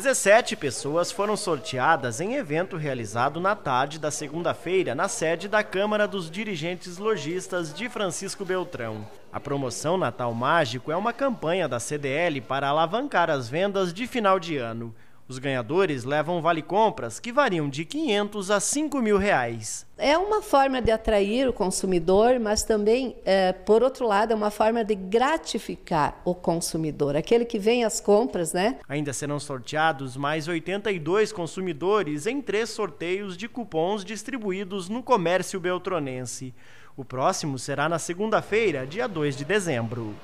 17 pessoas foram sorteadas em evento realizado na tarde da segunda-feira na sede da Câmara dos Dirigentes Logistas de Francisco Beltrão. A promoção Natal Mágico é uma campanha da CDL para alavancar as vendas de final de ano. Os ganhadores levam vale-compras que variam de 500 a 5 mil reais. É uma forma de atrair o consumidor, mas também, é, por outro lado, é uma forma de gratificar o consumidor, aquele que vem às compras, né? Ainda serão sorteados mais 82 consumidores em três sorteios de cupons distribuídos no comércio beltronense. O próximo será na segunda-feira, dia 2 de dezembro.